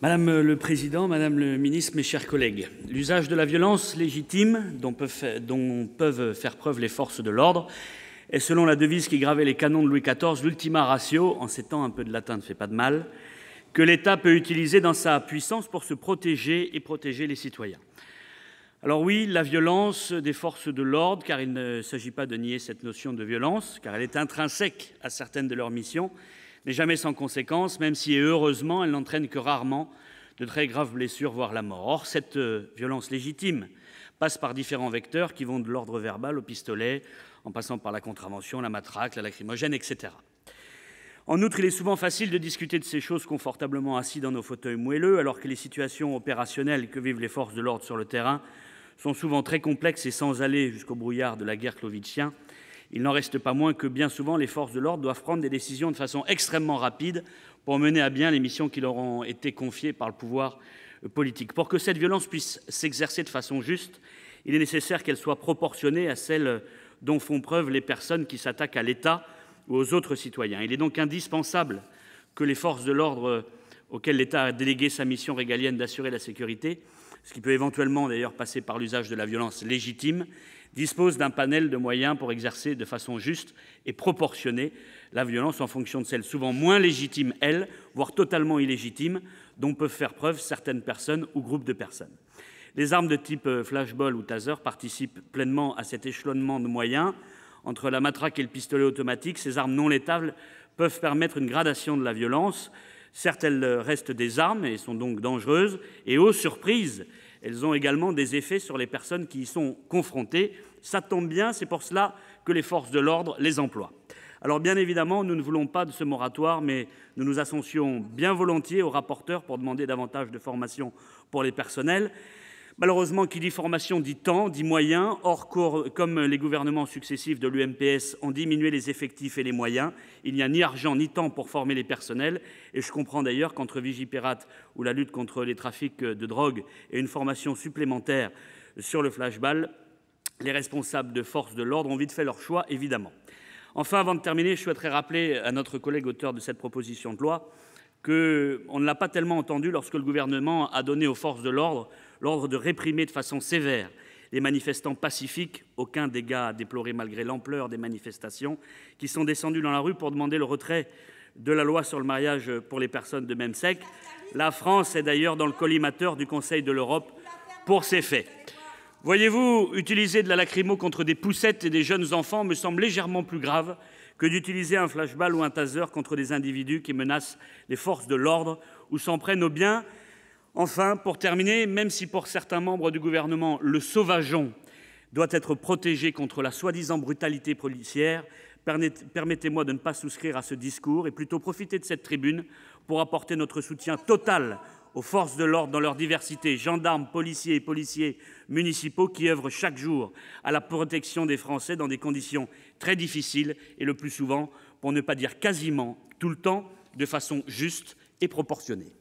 Madame le Président, Madame le Ministre, mes chers collègues, l'usage de la violence légitime dont peuvent, faire preuve les forces de l'ordre est, selon la devise qui gravait les canons de Louis XIV, l'ultima ratio, en ces temps un peu de latin ne fait pas de mal, que l'État peut utiliser dans sa puissance pour se protéger et protéger les citoyens. Alors oui, la violence des forces de l'ordre, car il ne s'agit pas de nier cette notion de violence, car elle est intrinsèque à certaines de leurs missions, n'est jamais sans conséquence, même si, heureusement, elle n'entraîne que rarement de très graves blessures, voire la mort. Or, cette euh, violence légitime passe par différents vecteurs qui vont de l'ordre verbal au pistolet, en passant par la contravention, la matraque, la lacrymogène, etc. En outre, il est souvent facile de discuter de ces choses confortablement assis dans nos fauteuils moelleux, alors que les situations opérationnelles que vivent les forces de l'ordre sur le terrain sont souvent très complexes et sans aller jusqu'au brouillard de la guerre clovitienne il n'en reste pas moins que, bien souvent, les forces de l'ordre doivent prendre des décisions de façon extrêmement rapide pour mener à bien les missions qui leur ont été confiées par le pouvoir euh, politique. Pour que cette violence puisse s'exercer de façon juste, il est nécessaire qu'elle soit proportionnée à celle euh, dont font preuve les personnes qui s'attaquent à l'État ou aux autres citoyens. Il est donc indispensable que les forces de l'ordre euh, auxquelles l'État a délégué sa mission régalienne d'assurer la sécurité, ce qui peut éventuellement d'ailleurs passer par l'usage de la violence légitime, dispose d'un panel de moyens pour exercer de façon juste et proportionnée la violence en fonction de celle souvent moins légitime, elle, voire totalement illégitime, dont peuvent faire preuve certaines personnes ou groupes de personnes. Les armes de type euh, flashball ou taser participent pleinement à cet échelonnement de moyens. Entre la matraque et le pistolet automatique, ces armes non létales peuvent permettre une gradation de la violence. Certes, elles restent des armes et sont donc dangereuses. Et aux surprises, elles ont également des effets sur les personnes qui y sont confrontées. Ça tombe bien, c'est pour cela que les forces de l'ordre les emploient. Alors bien évidemment, nous ne voulons pas de ce moratoire, mais nous nous associons bien volontiers aux rapporteurs pour demander davantage de formation pour les personnels. Malheureusement, qui dit formation dit temps, dit moyens. Or, comme les gouvernements successifs de l'UMPS ont diminué les effectifs et les moyens, il n'y a ni argent ni temps pour former les personnels. Et je comprends d'ailleurs qu'entre Vigipirate ou la lutte contre les trafics de drogue et une formation supplémentaire sur le flashball, les responsables de forces de l'ordre ont vite fait leur choix, évidemment. Enfin, avant de terminer, je souhaiterais rappeler à notre collègue auteur de cette proposition de loi on ne l'a pas tellement entendu lorsque le Gouvernement a donné aux forces de l'ordre l'ordre de réprimer de façon sévère les manifestants pacifiques, aucun dégât à déplorer malgré l'ampleur des manifestations, qui sont descendus dans la rue pour demander le retrait de la loi sur le mariage pour les personnes de même sexe. La France est d'ailleurs dans le collimateur du Conseil de l'Europe pour ces faits. Voyez-vous, utiliser de la lacrymo contre des poussettes et des jeunes enfants me semble légèrement plus grave que d'utiliser un flashball ou un taser contre des individus qui menacent les forces de l'ordre ou s'en prennent aux biens. Enfin, pour terminer, même si pour certains membres du gouvernement, le sauvageon doit être protégé contre la soi-disant brutalité policière, permettez-moi de ne pas souscrire à ce discours et plutôt profiter de cette tribune pour apporter notre soutien total aux forces de l'ordre dans leur diversité, gendarmes, policiers et policiers municipaux qui œuvrent chaque jour à la protection des Français dans des conditions très difficiles et le plus souvent, pour ne pas dire quasiment tout le temps, de façon juste et proportionnée.